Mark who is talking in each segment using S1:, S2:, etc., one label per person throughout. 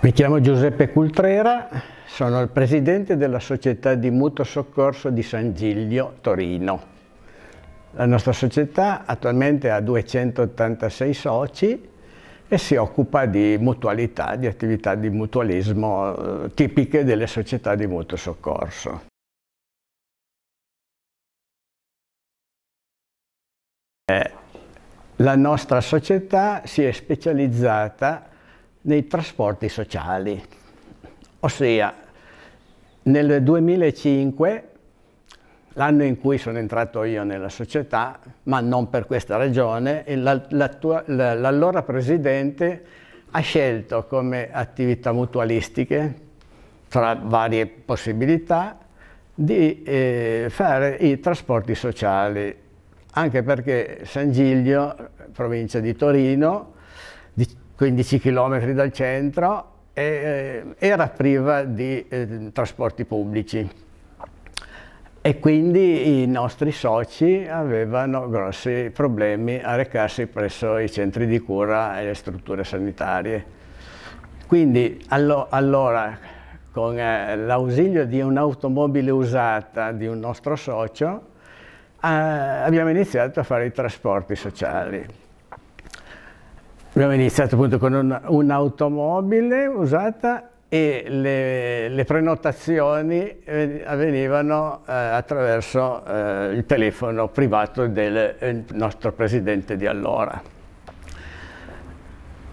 S1: Mi chiamo Giuseppe Cultrera, sono il
S2: presidente della società di mutuo soccorso di San Giglio, Torino. La nostra società attualmente ha 286 soci e si occupa di mutualità, di attività di mutualismo eh, tipiche delle società
S1: di mutuo soccorso. Eh, la nostra società si è
S2: specializzata nei trasporti sociali, ossia nel 2005, l'anno in cui sono entrato io nella società, ma non per questa ragione, l'allora presidente ha scelto come attività mutualistiche, tra varie possibilità, di eh, fare i trasporti sociali, anche perché San Giglio, provincia di Torino, 15 km dal centro e eh, era priva di eh, trasporti pubblici e quindi i nostri soci avevano grossi problemi a recarsi presso i centri di cura e le strutture sanitarie. Quindi allo allora con eh, l'ausilio di un'automobile usata di un nostro socio eh, abbiamo iniziato a fare i trasporti sociali Abbiamo iniziato appunto con un'automobile usata e le, le prenotazioni avvenivano eh, attraverso eh, il telefono privato del eh, nostro presidente di allora.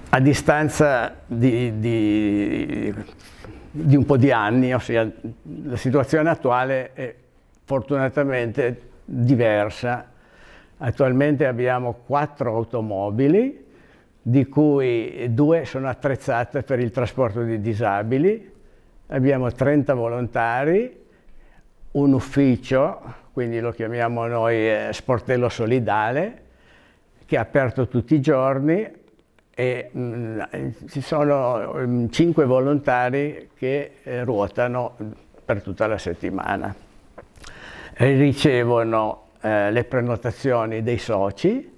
S2: A distanza di, di, di un po' di anni, ossia la situazione attuale è fortunatamente diversa. Attualmente abbiamo quattro automobili, di cui due sono attrezzate per il trasporto di disabili, abbiamo 30 volontari, un ufficio, quindi lo chiamiamo noi eh, sportello solidale, che è aperto tutti i giorni e mh, mm, ci sono mh, mm, 5 volontari che eh, ruotano mm, per tutta la settimana. Ricevono eh, le prenotazioni dei soci,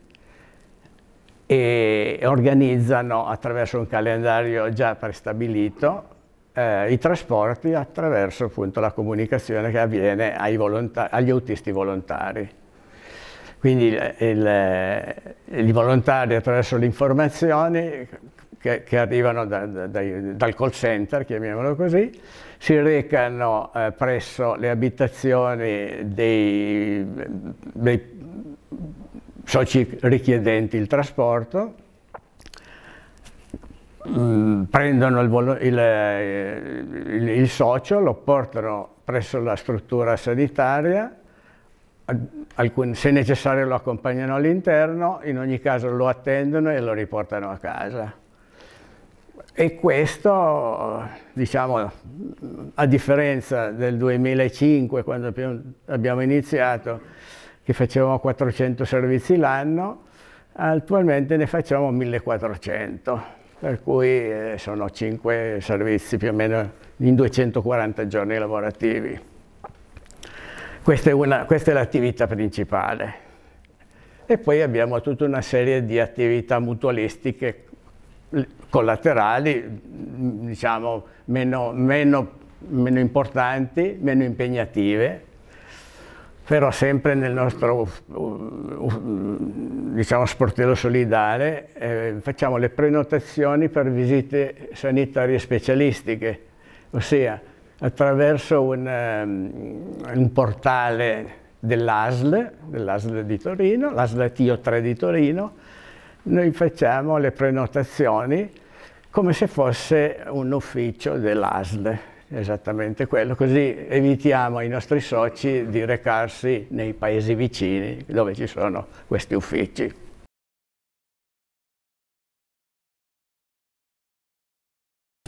S2: e organizzano attraverso un calendario già prestabilito eh, i trasporti attraverso appunto, la comunicazione che avviene agli autisti volontari. Quindi i volontari attraverso le informazioni che, che arrivano da, da, dai, dal call center, chiamiamolo così, si recano eh, presso le abitazioni dei, dei soci richiedenti il trasporto, mm, prendono il, il, eh, il, il socio, lo portano presso la struttura sanitaria, Alcun, se necessario lo accompagnano all'interno, in ogni caso lo attendono e lo riportano a casa. E questo, diciamo, a differenza del 2005, quando abbiamo iniziato, che facevamo 400 servizi l'anno, attualmente ne facciamo 1400, per cui eh, sono 5 servizi più o meno in 240 giorni lavorativi. Questa è l'attività principale. E poi abbiamo tutta una serie di attività mutualistiche collaterali, diciamo, meno, meno, meno importanti, meno impegnative, però sempre nel nostro uh, uh, diciamo, sportello solidale eh, facciamo le prenotazioni per visite sanitarie specialistiche, ossia attraverso un, um, un portale dell'ASL, dell'ASL di Torino, l'ASL Tio 3 di Torino, noi facciamo le prenotazioni come se fosse un ufficio dell'ASL. Esattamente quello, così evitiamo ai nostri soci di recarsi nei paesi vicini dove
S1: ci sono questi uffici.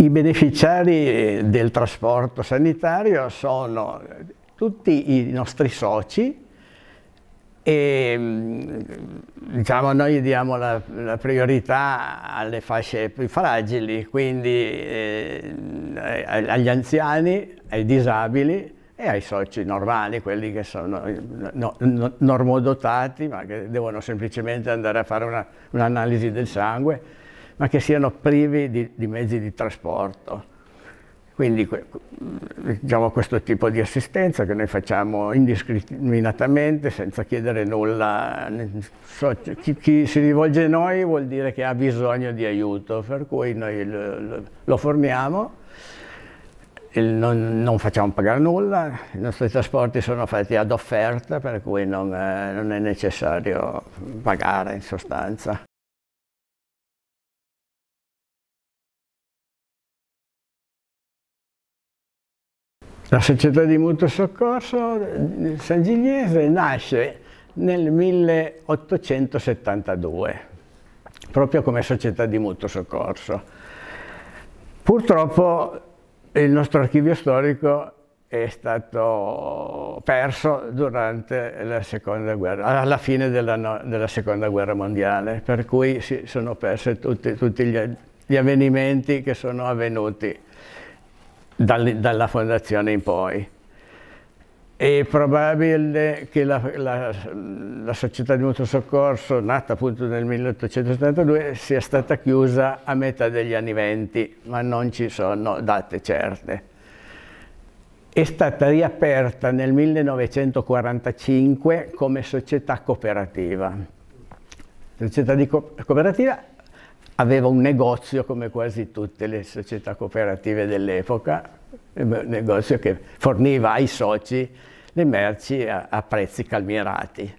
S1: I beneficiari eh, del trasporto sanitario
S2: sono tutti i nostri soci e ehm, diciamo, noi diamo la, la, priorità alle fasce più fragili, quindi eh, agli anziani, ai disabili e ai soci normali, quelli che sono no, no, normodotati ma che devono semplicemente andare a fare un'analisi un del sangue, ma che siano privi di, di mezzi di trasporto. Quindi diciamo, questo tipo di assistenza che noi facciamo indiscriminatamente senza chiedere nulla, chi, chi, si rivolge a noi vuol dire che ha bisogno di aiuto, per cui noi lo, lo formiamo, non, non, facciamo pagare nulla, i nostri trasporti sono fatti ad offerta per cui non, eh, non è
S1: necessario pagare in sostanza. La società di mutuo soccorso San eh, sangigliese nasce nel
S2: 1872, proprio come società di mutuo soccorso. Purtroppo il nostro archivio storico è stato perso durante la seconda guerra, alla fine della, no, della seconda guerra mondiale, per cui si sono persi tutti, tutti gli, gli avvenimenti che sono avvenuti dal, dalla fondazione in poi. È probabile che la, la, la, società di mutuo soccorso, nata appunto nel 1872, sia stata chiusa a metà degli anni 20, ma non ci sono date certe. È stata riaperta nel 1945 come società cooperativa. Società co cooperativa aveva un negozio come quasi tutte le società cooperative dell'epoca, un negozio che forniva ai soci le merci a, a prezzi calmierati.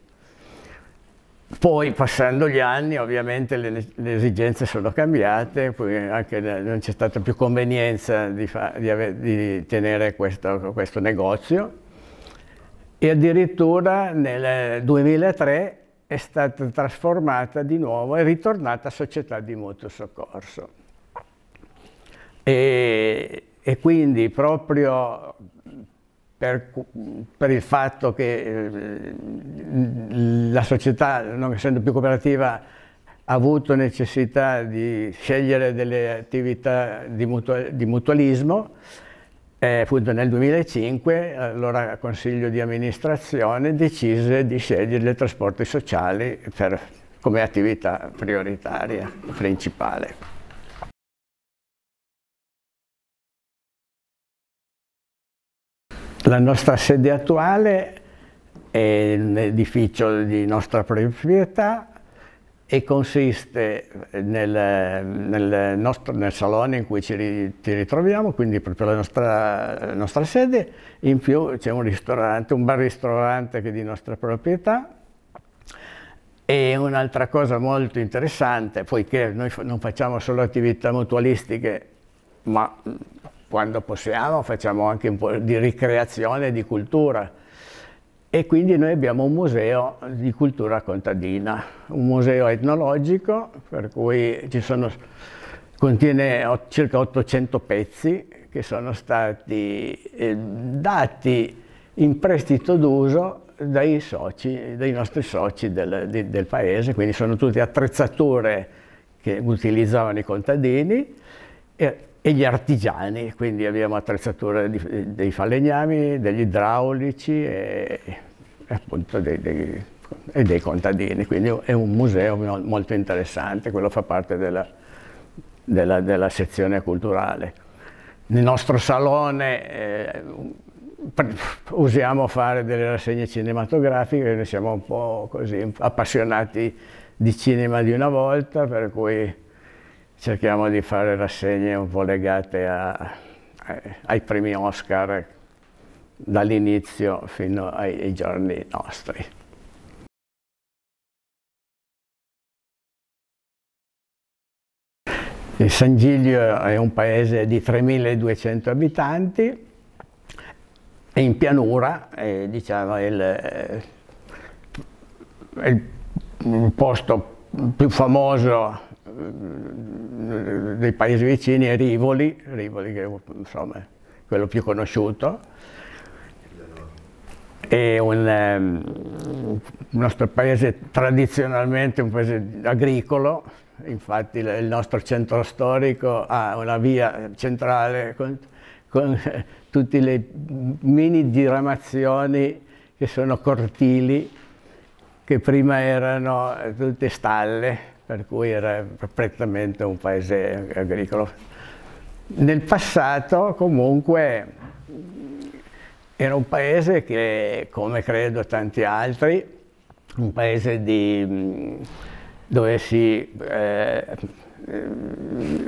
S2: Poi passando gli anni ovviamente le, le esigenze sono cambiate, non c'è stata più convenienza di, fa, di, ave, di tenere questo, questo, negozio e addirittura nel 2003 è stata trasformata di nuovo e ritornata società di mutuo soccorso. E, e quindi proprio per, per, il fatto che eh, la società, non essendo più cooperativa, ha avuto necessità di scegliere delle attività di, mutua, di mutualismo, eh, appunto nel 2005 allora consiglio di amministrazione decise di scegliere il trasporto
S1: sociale per, come attività prioritaria principale. La nostra sede attuale è un edificio di nostra
S2: proprietà e consiste eh, nel, nel, nostro, nel salone in cui ci, ritroviamo, quindi proprio la nostra, la nostra sede, in più c'è un ristorante, un bar-ristorante che è di nostra proprietà e un'altra cosa molto interessante, poiché noi non facciamo solo attività mutualistiche, ma mm, quando possiamo facciamo anche un po' di ricreazione e di cultura, e quindi noi abbiamo un museo di cultura contadina, un museo etnologico per cui ci sono, contiene circa 800 pezzi che sono stati eh, dati in prestito d'uso dai, soci, dai nostri soci del, di, del paese, quindi sono tutte attrezzature che utilizzavano i contadini e e gli artigiani, quindi abbiamo attrezzature di, dei falegnami, degli idraulici e, appunto dei, dei, e dei contadini, quindi è un museo molto interessante, quello fa parte della, della, della sezione culturale. Nel nostro salone eh, usiamo fare delle rassegne cinematografiche, noi siamo un po' così appassionati di cinema di una volta, per cui cerchiamo di fare rassegne un po' legate a, ai primi Oscar
S1: dall'inizio fino ai, ai giorni nostri. Il San Giglio è un paese di 3.200 abitanti,
S2: è in pianura, è, diciamo, il, è il posto più famoso dei paesi vicini è Rivoli, Rivoli che insomma, è quello più conosciuto, è un, um, nostro paese tradizionalmente un paese agricolo, infatti il nostro centro storico ha una via centrale con, con tutte le mini diramazioni che sono cortili, che prima erano tutte stalle, per cui era prettamente un paese agricolo. Nel passato comunque era un paese che, come credo tanti altri, un paese di, dove si... Eh,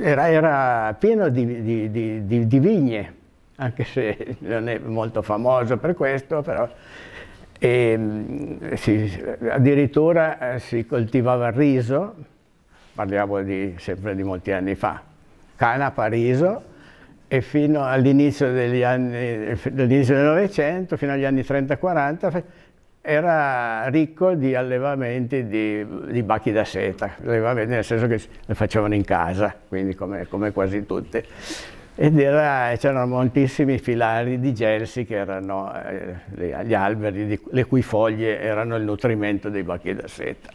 S2: era, era, pieno di, di, di, di, vigne, anche se non è molto famoso per questo, però e, ehm, si, addirittura si coltivava il riso, parliamo di, sempre di molti anni fa, Cana Pariso e fino all'inizio dell'inizio del Novecento, fino agli anni 30-40, era ricco di allevamenti di, di bacchi da seta, nel senso che le facevano in casa, quindi come, come quasi tutte. Ed c'erano moltissimi filari di gelsi
S1: che erano eh, gli alberi di, le cui foglie erano il nutrimento dei bacchi da seta.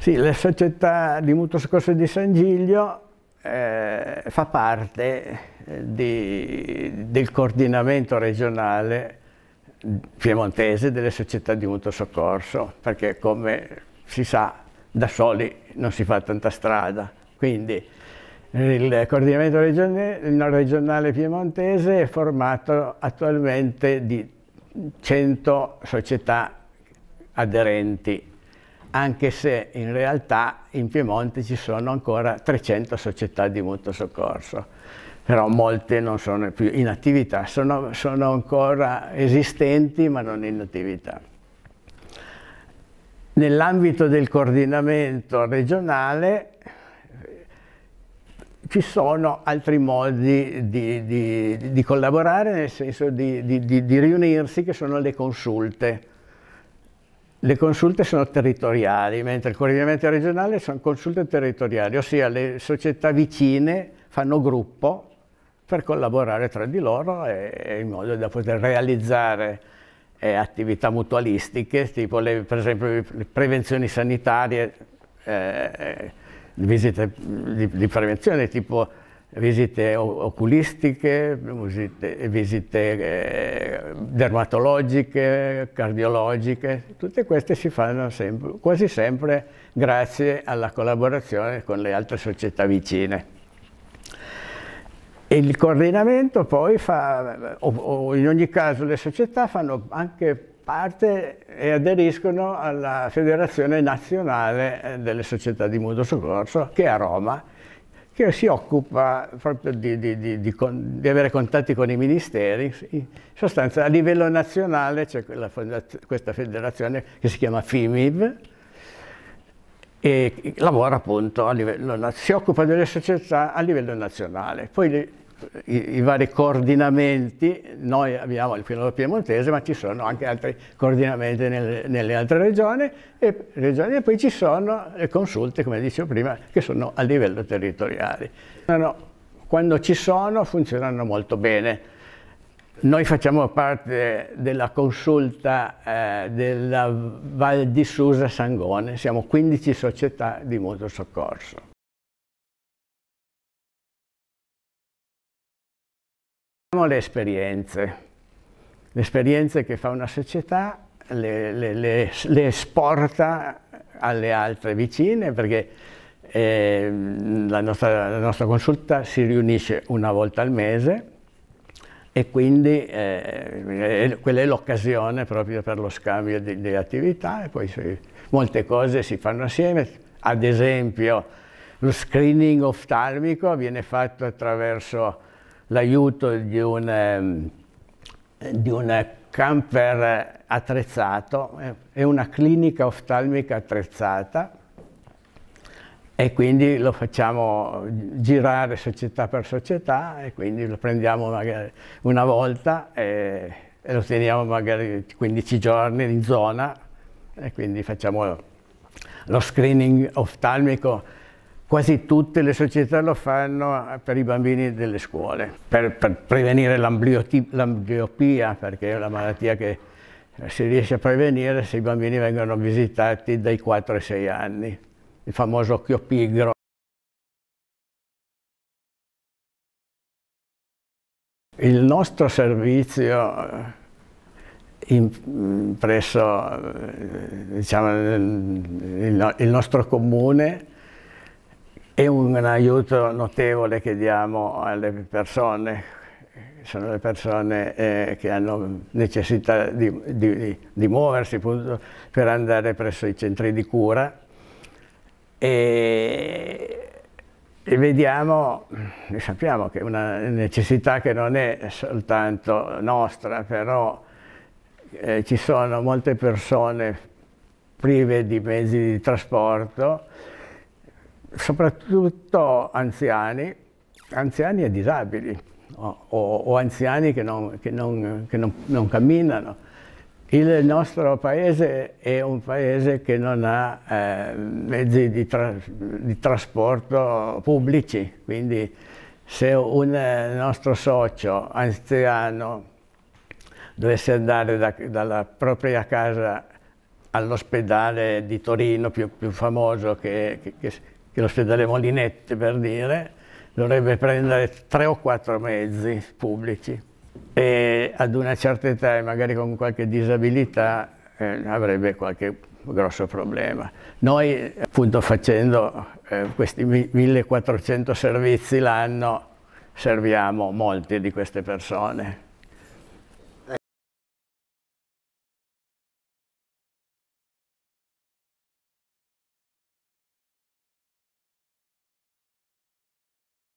S1: Sì, la società di mutuo soccorso di San Giglio
S2: eh, fa parte eh, di, del coordinamento regionale piemontese delle società di mutuo soccorso, perché come si sa da soli non si fa tanta strada. Quindi il coordinamento regionale, regionale piemontese è formato attualmente di 100 società aderenti anche se in realtà in Piemonte ci sono ancora 300 società di mutuo soccorso, però molte non sono più in attività, sono, sono ancora esistenti ma non in attività. Nell'ambito del coordinamento regionale ci sono altri modi di, di, di collaborare, nel senso di, di riunirsi, che sono le consulte le consulte sono territoriali, mentre il coordinamento regionale sono consulte territoriali, ossia le società vicine fanno gruppo per collaborare tra di loro e, in modo da poter realizzare eh, attività mutualistiche, tipo le, per esempio le prevenzioni sanitarie, eh, eh, visite di, di prevenzione, tipo visite oculistiche, visite, visite eh, dermatologiche, cardiologiche, tutte queste si fanno sempre, quasi sempre grazie alla collaborazione con le altre società vicine. Il coordinamento poi fa, o, o in ogni caso le società fanno anche parte e aderiscono alla Federazione Nazionale eh, delle Società di Mutuo Soccorso che è a Roma che si occupa proprio di, di, di, di, avere contatti con i ministeri. In sostanza a livello nazionale c'è questa federazione che si chiama FIMIV e lavora appunto a livello, si occupa delle società a livello nazionale. Poi i, i, vari coordinamenti, noi abbiamo il filo Piemontese, ma ci sono anche altri coordinamenti nel, nelle altre regioni e, regioni e, poi ci sono le consulte, come dicevo prima, che sono a livello territoriale. Quando ci sono funzionano molto bene. Noi facciamo parte della consulta eh, della Val di Susa-Sangone,
S1: siamo 15 società di mutuo soccorso. le esperienze,
S2: le esperienze che fa una società le, le, le, le esporta alle altre vicine perché eh, la, nostra, la, nostra, consulta si riunisce una volta al mese e quindi eh, quella è l'occasione proprio per lo scambio di, di attività e poi si, molte cose si fanno assieme, ad esempio lo screening oftalmico viene fatto attraverso l'aiuto di un, ehm, di un camper attrezzato è una clinica oftalmica attrezzata e quindi lo facciamo girare società per società e quindi lo prendiamo magari una volta e, e lo teniamo magari 15 giorni in zona e quindi facciamo lo screening oftalmico quasi tutte le società lo fanno eh, per i bambini delle scuole, per, per prevenire l'ambliopia, perché è una malattia che eh, si riesce a prevenire se i bambini vengono visitati dai 4
S1: ai 6 anni, il famoso occhio pigro. Il nostro servizio
S2: eh, mm, presso diciamo, il nostro comune è un aiuto notevole che diamo alle persone sono le persone eh, che hanno necessità di, di, di muoversi appunto, per andare presso i centri di cura e, e vediamo, e sappiamo che è una necessità che non è soltanto nostra, però eh, ci sono molte persone prive di mezzi di trasporto soprattutto anziani, anziani e disabili o, o anziani che, non, che, non, che non, non, camminano. Il nostro paese è un paese che non ha eh, mezzi di, tra, di, trasporto pubblici, quindi se un eh, nostro socio anziano dovesse andare da, dalla propria casa all'ospedale di Torino più, più famoso che, che, che l'ospedale Molinette per dire, dovrebbe prendere tre o quattro mezzi pubblici e ad una certa età e magari con qualche disabilità eh, avrebbe qualche grosso problema. Noi appunto facendo eh, questi 1400 servizi
S1: l'anno serviamo molte di queste persone.